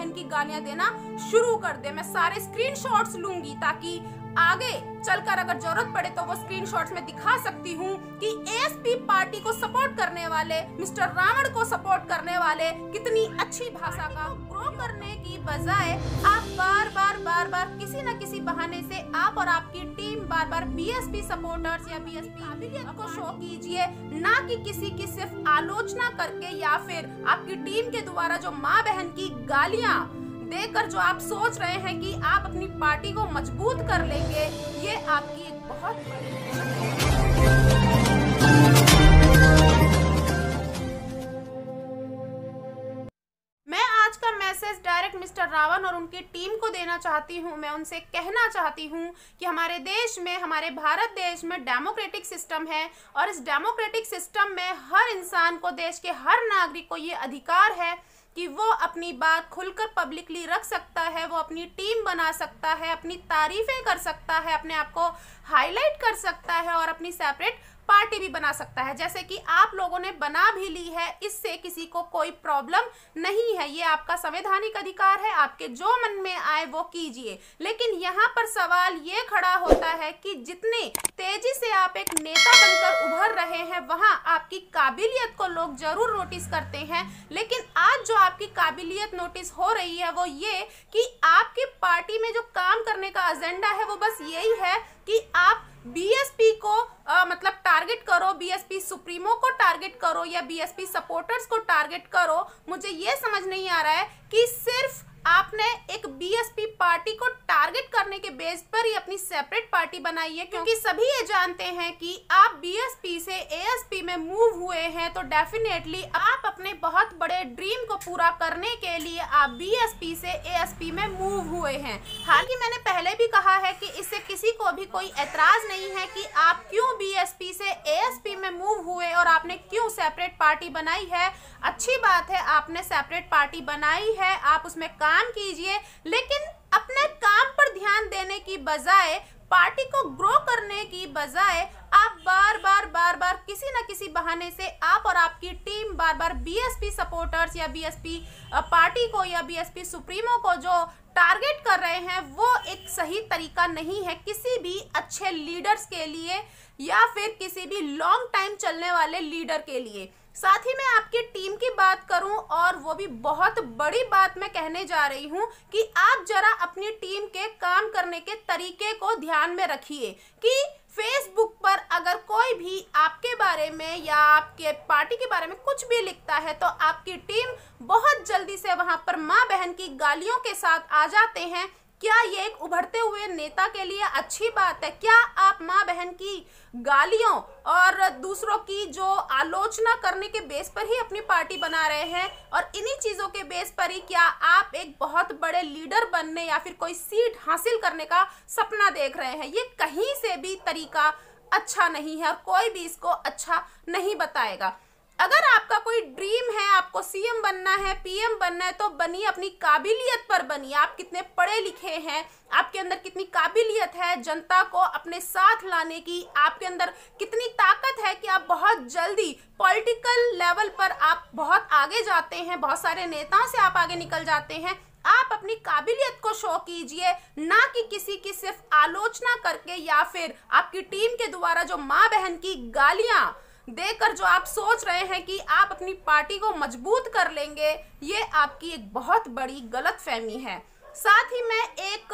बहन की गालियां देना शुरू कर दे मैं सारे स्क्रीनशॉट्स लूंगी ताकि आगे चलकर अगर जरूरत पड़े तो वो स्क्रीनशॉट्स में दिखा सकती हूँ कि एएसपी पार्टी को सपोर्ट करने वाले मिस्टर रावण को सपोर्ट करने वाले कितनी अच्छी भाषा का ग्रो करने की बजाय आप बार बार बार बार किसी न किसी बहाने से आप और आपकी टीम बार बार बीएसपी सपोर्टर्स या बीएसपी एस को शो कीजिए ना कि किसी की सिर्फ आलोचना करके या फिर आपकी टीम के द्वारा जो माँ बहन की गालियाँ देकर जो आप सोच रहे हैं कि आप अपनी पार्टी को मजबूत कर लेंगे ये आपकी एक बहुत बड़ी डायरेक्ट मिस्टर रावण और उनकी टीम को देना चाहती हूँ मैं उनसे कहना चाहती हूँ कि हमारे देश में हमारे भारत देश में डेमोक्रेटिक सिस्टम है और इस डेमोक्रेटिक सिस्टम में हर इंसान को देश के हर नागरिक को ये अधिकार है कि वो अपनी बात खुलकर पब्लिकली रख सकता है वो अपनी टीम बना सकता है अपनी तारीफें कर सकता है अपने आप को हाईलाइट कर सकता है और अपनी सेपरेट पार्टी भी बना सकता है जैसे कि आप लोगों ने बना भी ली है इससे किसी को कोई प्रॉब्लम नहीं है ये आपका संवैधानिक अधिकार है आपके जो मन में आए वो कीजिए लेकिन यहाँ पर सवाल ये खड़ा होता है कि जितने तेजी से आप एक नेता बनकर उभर रहे हैं वहाँ आपकी काबिलियत को लोग जरूर नोटिस करते हैं लेकिन आज जो आपकी काबिलियत नोटिस हो रही है वो ये कि आपकी पार्टी में जो काम करने का एजेंडा है वो बस यही है कि आप बीएसपी को आ, मतलब टारगेट करो बीएसपी सुप्रीमो को टारगेट करो या बीएसपी सपोर्टर्स को टारगेट करो मुझे ये समझ नहीं आ रहा है कि सिर्फ आपने एक बीएसपी पार्टी को टारगेट करने के बेस पर ही अपनी सेपरेट पार्टी बनाई है क्योंकि हाँ। सभी ये जानते हैं कि आप बीएसपी से एएसपी में मूव हुए हैं तो डेफिनेटली आप अपने बहुत बड़े ड्रीम को पूरा करने के लिए आप बीएसपी से एएसपी में मूव हुए हैं हालांकि मैंने पहले भी कहा है कि इससे किसी को भी कोई एतराज नहीं है कि आप क्यों बीएसपी से एएसपी में मूव हुए और आपने क्यों सेपरेट पार्टी बनाई है अच्छी बात है आपने सेपरेट पार्टी बनाई है आप उसमें काम कीजिए बजाय पार्टी को ग्रो करने की बजाय आप बार बार बार बार किसी न किसी बहाने से आप और आपकी टीम बार बार बीएसपी सपोर्टर्स या बीएसपी पार्टी को या बीएसपी सुप्रीमो को जो टारगेट कर रहे हैं वो एक सही तरीका नहीं है किसी भी अच्छे लीडर्स के लिए या फिर किसी भी लॉन्ग टाइम चलने वाले लीडर के लिए साथ ही मैं आपकी टीम की बात करूं और वो भी बहुत बड़ी बात मैं कहने जा रही हूं कि आप जरा अपनी टीम के काम करने के तरीके को ध्यान में रखिए कि फेसबुक पर अगर कोई भी आपके बारे में या आपके पार्टी के बारे में कुछ भी लिखता है तो आपकी टीम बहुत जल्दी से वहां पर माँ बहन की गालियों के साथ आ जाते हैं क्या ये एक उभरते हुए नेता के लिए अच्छी बात है क्या आप माँ बहन की गालियों और दूसरों की जो आलोचना करने के बेस पर ही अपनी पार्टी बना रहे हैं और इन्हीं चीज़ों के बेस पर ही क्या आप एक बहुत बड़े लीडर बनने या फिर कोई सीट हासिल करने का सपना देख रहे हैं ये कहीं से भी तरीका अच्छा नहीं है और कोई भी इसको अच्छा नहीं बताएगा अगर आपका कोई ड्रीम है आपको सीएम बनना है पीएम बनना है तो बनिए अपनी काबिलियत पर बनिए आप कितने पढ़े लिखे हैं आपके अंदर कितनी काबिलियत है जनता को अपने साथ लाने की आपके अंदर कितनी ताकत है कि आप बहुत जल्दी पॉलिटिकल लेवल पर आप बहुत आगे जाते हैं बहुत सारे नेताओं से आप आगे निकल जाते हैं आप अपनी काबिलियत को शो कीजिए ना कि किसी की सिर्फ आलोचना करके या फिर आपकी टीम के द्वारा जो माँ बहन की गालियाँ देकर जो आप सोच रहे हैं कि आप अपनी पार्टी को मजबूत कर लेंगे ये आपकी एक बहुत बड़ी गलत फहमी है साथ ही मैं एक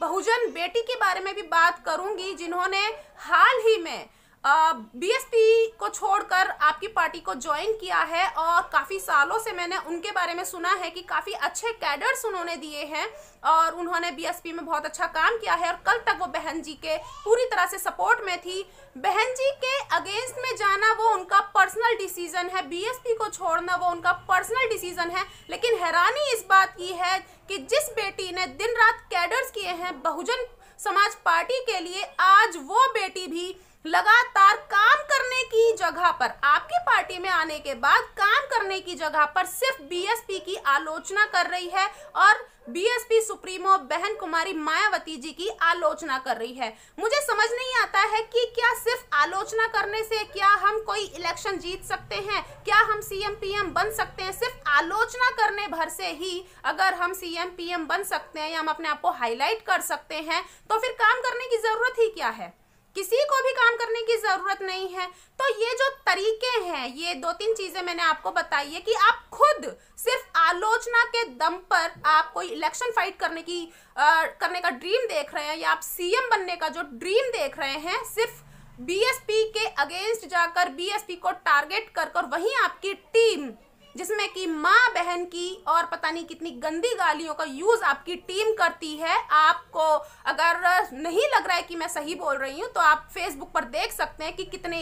बहुजन बेटी के बारे में भी बात करूंगी जिन्होंने हाल ही में बीएसपी को छोड़कर आपकी पार्टी को ज्वाइन किया है और काफ़ी सालों से मैंने उनके बारे में सुना है कि काफ़ी अच्छे कैडर्स उन्होंने दिए हैं और उन्होंने बीएसपी में बहुत अच्छा काम किया है और कल तक वो बहन जी के पूरी तरह से सपोर्ट में थी बहन जी के अगेंस्ट में जाना वो उनका पर्सनल डिसीजन है बीएसपी को छोड़ना वो उनका पर्सनल डिसीजन है लेकिन हैरानी इस बात की है कि जिस बेटी ने दिन रात कैडर्स किए हैं बहुजन समाज पार्टी के लिए आज वो बेटी भी लगातार काम करने की जगह पर आपकी पार्टी में आने के बाद काम करने की जगह पर सिर्फ बीएसपी की आलोचना कर रही है और बीएसपी सुप्रीमो बहन कुमारी मायावती जी की आलोचना कर रही है मुझे समझ नहीं आता है कि क्या सिर्फ आलोचना करने से क्या हम कोई इलेक्शन जीत सकते हैं क्या हम सीएम पीएम बन सकते हैं सिर्फ आलोचना करने भर से ही अगर हम सीएम पीएम बन सकते हैं या हम अपने आप को हाईलाइट कर सकते हैं तो फिर काम करने की जरूरत ही क्या है किसी को भी काम करने की ज़रूरत नहीं है तो ये जो तरीके हैं ये दो तीन चीज़ें मैंने आपको बताई है कि आप खुद सिर्फ आलोचना के दम पर आप कोई इलेक्शन फाइट करने की आ, करने का ड्रीम देख रहे हैं या आप सीएम बनने का जो ड्रीम देख रहे हैं सिर्फ बीएसपी के अगेंस्ट जाकर बीएसपी को टारगेट कर कर वहीं आपकी टीम जिसमें कि माँ बहन की और पता नहीं कितनी गंदी गालियों का यूज आपकी टीम करती है आपको नहीं लग रहा है कि मैं सही बोल रही हूँ तो आप फेसबुक पर देख सकते हैं कि कितने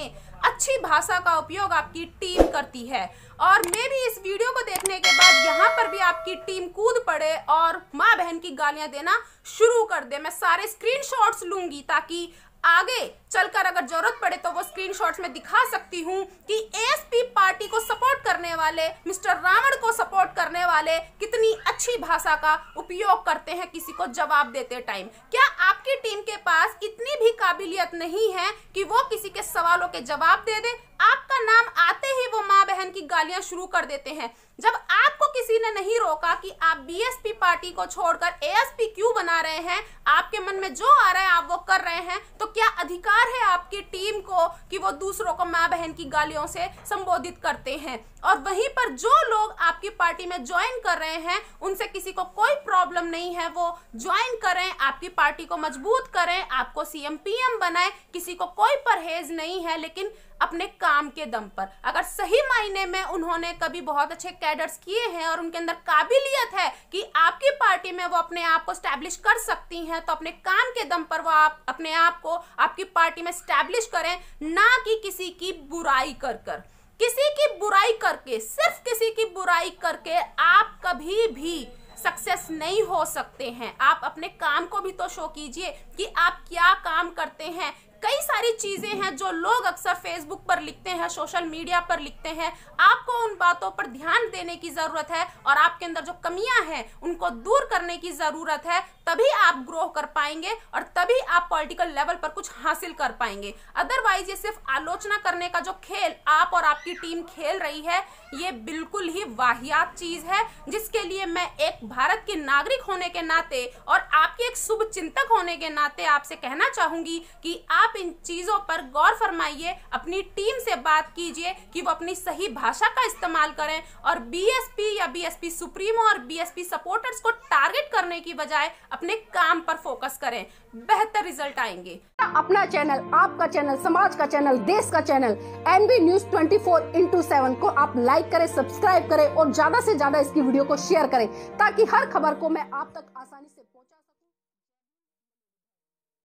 अच्छी भाषा का उपयोग आपकी टीम करती है और मैं भी इस वीडियो को देखने के बाद यहाँ पर भी आपकी टीम कूद पड़े और माँ बहन की गालियाँ देना शुरू कर दे मैं सारे स्क्रीन लूंगी ताकि आगे चलकर अगर जरूरत पड़े तो वो स्क्रीनशॉट्स में दिखा सकती हूँ कि एएसपी पार्टी को सपोर्ट करने वाले मिस्टर रावण को सपोर्ट करने वाले कितनी अच्छी भाषा का उपयोग करते हैं किसी को जवाब देते टाइम क्या आपकी इनके पास इतनी भी काबिलियत नहीं है कि वो किसी के सवालों के जवाब दे दे आपका नाम आते ही वो माँ बहन की गालियां शुरू कर देते हैं जब आपको किसी ने नहीं रोका कि आप बीएसपी पार्टी को छोड़कर एएसपी क्यों बना रहे हैं आपके मन में जो आ रहा है आप वो कर रहे हैं क्या अधिकार है आपकी टीम को कि वो दूसरों को माँ बहन की गालियों से संबोधित करते हैं और वहीं पर जो लोग आपकी पार्टी में ज्वाइन कर रहे हैं उनसे किसी को कोई प्रॉब्लम नहीं है वो ज्वाइन करें आपकी पार्टी को मजबूत करें आपको सीएम पीएम बनाए किसी को कोई परहेज नहीं है लेकिन अपने काम के दम पर अगर सही मायने में उन्होंने कभी बहुत अच्छे कैडर्स किए हैं और उनके अंदर काबिलियत है कि आपकी पार्टी में वो अपने आप को स्टैब्लिश कर सकती हैं तो अपने काम के दम पर वो आप अपने आप को आपकी पार्टी में स्टैब्लिश करें ना कि किसी की बुराई कर कर किसी की बुराई करके सिर्फ किसी की बुराई करके आप कभी भी सक्सेस नहीं हो सकते हैं आप अपने काम को भी तो शो कीजिए कि आप क्या काम करते हैं कई सारी चीज़ें हैं जो लोग अक्सर फेसबुक पर लिखते हैं सोशल मीडिया पर लिखते हैं आपको उन बातों पर ध्यान देने की ज़रूरत है और आपके अंदर जो कमियां हैं उनको दूर करने की ज़रूरत है तभी आप ग्रो कर पाएंगे और तभी आप पॉलिटिकल लेवल पर कुछ हासिल कर पाएंगे अदरवाइज ये सिर्फ आलोचना करने का जो खेल आप और आपकी टीम खेल रही है ये बिल्कुल ही वाहियात चीज़ है जिसके लिए मैं एक भारत के नागरिक होने के नाते और आपके एक शुभ चिंतक होने के नाते आपसे कहना चाहूंगी कि आप आप इन चीज़ों पर गौर फरमाइए अपनी टीम से बात कीजिए कि वो अपनी सही भाषा का इस्तेमाल करें और बीएसपी या बीएसपी सुप्रीमो और बीएसपी सपोर्टर्स को टारगेट करने की बजाय अपने काम पर फोकस करें बेहतर रिजल्ट आएंगे अपना चैनल आपका चैनल समाज का चैनल देश का channel NB news twenty four into seven को आप लाइक करें सब्सक्राइब करें और ज्यादा से ज्यादा इसकी वीडियो को शेयर करें ताकि हर खबर को मैं आप तक आसान